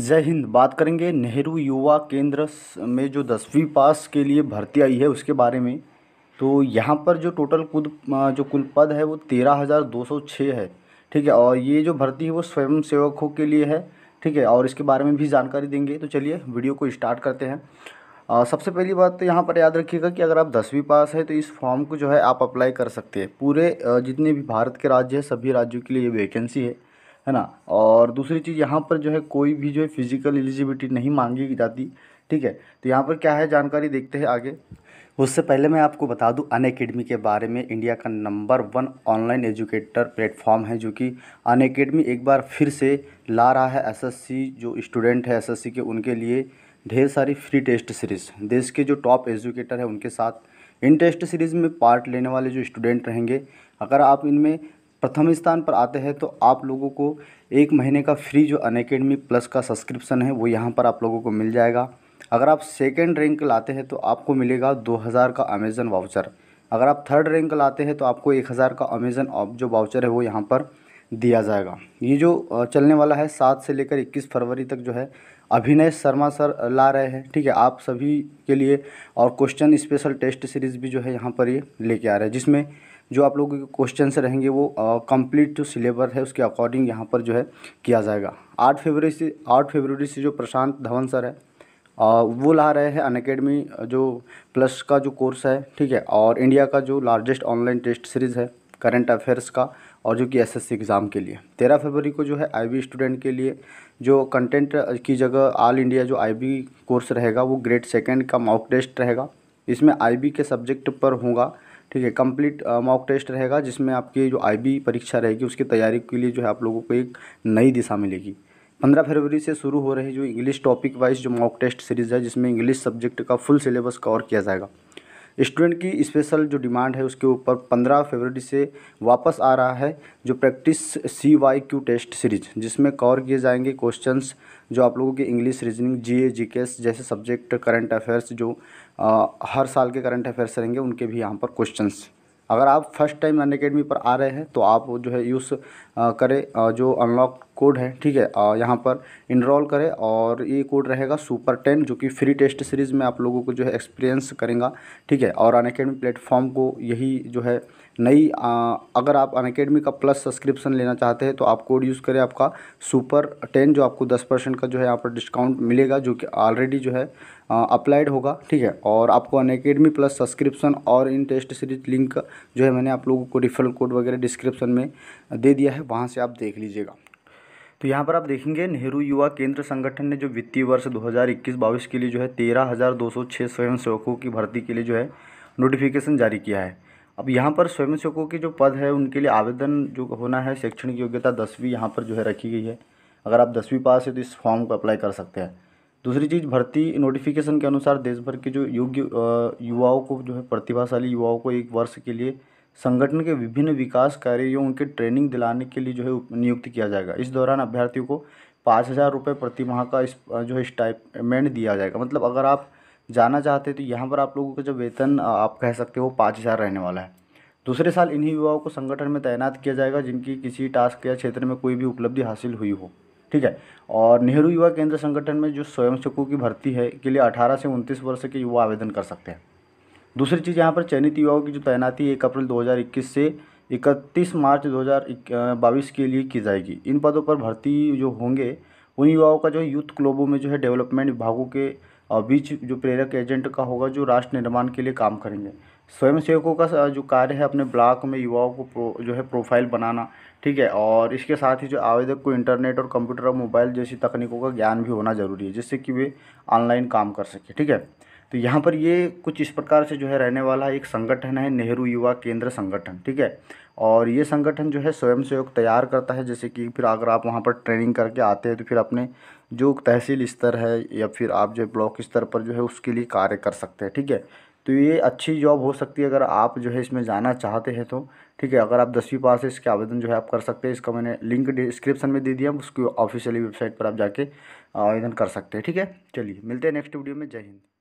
जय हिंद बात करेंगे नेहरू युवा केंद्र में जो दसवीं पास के लिए भर्ती आई है उसके बारे में तो यहाँ पर जो टोटल कुद जो कुल पद है वो तेरह हज़ार दो सौ छः है ठीक है और ये जो भर्ती है वो स्वयं सेवकों के लिए है ठीक है और इसके बारे में भी जानकारी देंगे तो चलिए वीडियो को स्टार्ट करते हैं आ, सबसे पहली बात तो यहाँ पर याद रखिएगा कि अगर आप दसवीं पास है तो इस फॉर्म को जो है आप अप्लाई कर सकते हैं पूरे जितने भी भारत के राज्य हैं सभी राज्यों के लिए ये वैकेंसी है है ना और दूसरी चीज़ यहाँ पर जो है कोई भी जो है फिजिकल एलिजिबिलिटी नहीं मांगी जाती ठीक है तो यहाँ पर क्या है जानकारी देखते हैं आगे उससे पहले मैं आपको बता दूं अन अकेडमी के बारे में इंडिया का number one online educator platform है जो कि अन अकेडमी एक बार फिर से ला रहा है एसएससी जो स्टूडेंट है एसएससी के उनके लिए ढेर सारी फ्री टेस्ट सीरीज़ देश के जो टॉप एजुकेटर हैं उनके साथ इन टेस्ट सीरीज़ में पार्ट लेने वाले जो स्टूडेंट रहेंगे अगर आप इनमें प्रथम स्थान पर आते हैं तो आप लोगों को एक महीने का फ्री जो अन अकेडमी प्लस का सब्सक्रिप्शन है वो यहाँ पर आप लोगों को मिल जाएगा अगर आप सेकेंड रैंक लाते हैं तो आपको मिलेगा दो हज़ार का अमेज़न वाउचर अगर आप थर्ड रैंक लाते हैं तो आपको एक हज़ार का अमेज़न जो वाउचर है वो यहाँ पर दिया जाएगा ये जो चलने वाला है सात से लेकर इक्कीस फरवरी तक जो है अभिनय शर्मा सर ला रहे हैं ठीक है आप सभी के लिए और क्वेश्चन स्पेशल टेस्ट सीरीज़ भी जो है यहाँ पर ये लेके आ रहे हैं जिसमें जो आप लोगों के क्वेश्चंस रहेंगे वो कंप्लीट जो सिलेबस है उसके अकॉर्डिंग यहाँ पर जो है किया जाएगा आठ फरवरी से आठ फरवरी से जो प्रशांत धवन सर है आ, वो ला रहे हैं अन अकेडमी जो प्लस का जो कोर्स है ठीक है और इंडिया का जो लार्जेस्ट ऑनलाइन टेस्ट सीरीज़ है करंट अफेयर्स का और जो कि एसएससी एग्ज़ाम के लिए तेरह फरवरी को जो है आईबी स्टूडेंट के लिए जो कंटेंट की जगह ऑल इंडिया जो आईबी कोर्स रहेगा वो ग्रेड सेकेंड का मॉक टेस्ट रहेगा इसमें आईबी के सब्जेक्ट पर होगा ठीक है कंप्लीट मॉक टेस्ट रहेगा जिसमें आपकी जो आईबी परीक्षा रहेगी उसकी तैयारी के लिए जो है आप लोगों को एक नई दिशा मिलेगी पंद्रह फरवरी से शुरू हो रही जो इंग्लिश टॉपिक वाइज जो मॉक टेस्ट सीरीज़ है जिसमें इंग्लिश सब्जेक्ट का फुल सिलेबस कवर किया जाएगा स्टूडेंट की स्पेशल जो डिमांड है उसके ऊपर पंद्रह फरवरी से वापस आ रहा है जो practice C Y Q test series जिसमें कवर किए जाएंगे क्वेश्चंस जो आप लोगों के इंग्लिश रीजनिंग जी ए जी जैसे सब्जेक्ट करंट अफेयर्स जो आ, हर साल के करंट अफेयर्स रहेंगे उनके भी यहाँ पर क्वेश्चंस अगर आप फर्स्ट टाइम अन अकेडमी पर आ रहे हैं तो आप जो है यूज़ करें जो अनलॉक कोड है ठीक है यहाँ पर इनरोल करें और ये कोड रहेगा सुपर टेन जो कि फ्री टेस्ट सीरीज़ में आप लोगों को जो है एक्सपीरियंस करेंगे ठीक है और अन अकेडमी प्लेटफॉर्म को यही जो है नई अगर आप अन अकेडमी का प्लस सब्सक्रिप्शन लेना चाहते हैं तो आप कोड यूज़ करें आपका सुपर टेन जो आपको दस परसेंट का जो है यहाँ पर डिस्काउंट मिलेगा जो कि ऑलरेडी जो है अप्लाइड होगा ठीक है और आपको अन अकेडमी प्लस सब्सक्रिप्शन और इन टेस्ट सीरीज लिंक जो है मैंने आप लोगों को रिफरल कोड वगैरह डिस्क्रिप्शन में दे दिया है वहाँ से आप देख लीजिएगा तो यहाँ पर आप देखेंगे नेहरू युवा केंद्र संगठन ने जो वित्तीय वर्ष 2021-22 के लिए जो है तेरह हज़ार दो सौ छः स्वयंसेवकों की भर्ती के लिए जो है नोटिफिकेशन जारी किया है अब यहाँ पर स्वयंसेवकों के जो पद है उनके लिए आवेदन जो होना है शैक्षणिक योग्यता दसवीं यहाँ पर जो है रखी गई है अगर आप दसवीं पास है तो इस फॉर्म को अप्लाई कर सकते हैं दूसरी चीज़ भर्ती नोटिफिकेशन के अनुसार देश भर के जो योग्य युवाओं को जो है प्रतिभाशाली युवाओं को एक वर्ष के लिए संगठन के विभिन्न विकास कार्य या उनके ट्रेनिंग दिलाने के लिए जो है नियुक्त किया जाएगा इस दौरान अभ्यर्थियों को पाँच हज़ार रुपये प्रतिमाह का इस जो है स्टाइपमेंट दिया जाएगा मतलब अगर आप जाना चाहते हैं तो यहाँ पर आप लोगों का जो वेतन आप कह सकते हो पाँच हज़ार रहने वाला है दूसरे साल इन्हीं युवाओं को संगठन में तैनात किया जाएगा जिनकी किसी टास्क या क्षेत्र में कोई भी उपलब्धि हासिल हुई हो ठीक है और नेहरू युवा केंद्र संगठन में जो स्वयंसेवकों की भर्ती है के लिए 18 से उनतीस वर्ष के युवा आवेदन कर सकते हैं दूसरी चीज़ यहाँ पर चयनित युवाओं की जो तैनाती एक अप्रैल 2021 से 31 मार्च 2022 के लिए की जाएगी इन पदों पर भर्ती जो होंगे उन युवाओं का जो यूथ क्लबों में जो है डेवलपमेंट विभागों के और बीच जो प्रेरक एजेंट का होगा जो राष्ट्र निर्माण के लिए काम करेंगे स्वयंसेवकों का जो कार्य है अपने ब्लॉक में युवाओं को प्रो, जो है प्रोफाइल बनाना ठीक है और इसके साथ ही जो आवेदक को इंटरनेट और कंप्यूटर और मोबाइल जैसी तकनीकों का ज्ञान भी होना ज़रूरी है जिससे कि वे ऑनलाइन काम कर सके ठीक है तो यहाँ पर ये कुछ इस प्रकार से जो है रहने वाला एक संगठन है नेहरू युवा केंद्र संगठन ठीक है और ये संगठन जो है स्वयं सेवक तैयार करता है जैसे कि फिर अगर आप वहाँ पर ट्रेनिंग करके आते हैं तो फिर अपने जो तहसील स्तर है या फिर आप जो ब्लॉक स्तर पर जो है उसके लिए कार्य कर सकते हैं ठीक है तो ये अच्छी जॉब हो सकती है अगर आप जो है इसमें जाना चाहते हैं तो ठीक है अगर आप दसवीं पास है इसके आवेदन जो है आप कर सकते हैं इसका मैंने लिंक डिस्क्रिप्शन में दे दिया उसकी ऑफिशियली वेबसाइट पर आप जाके आवेदन कर सकते हैं ठीक है चलिए मिलते हैं नेक्स्ट वीडियो में जय हिंद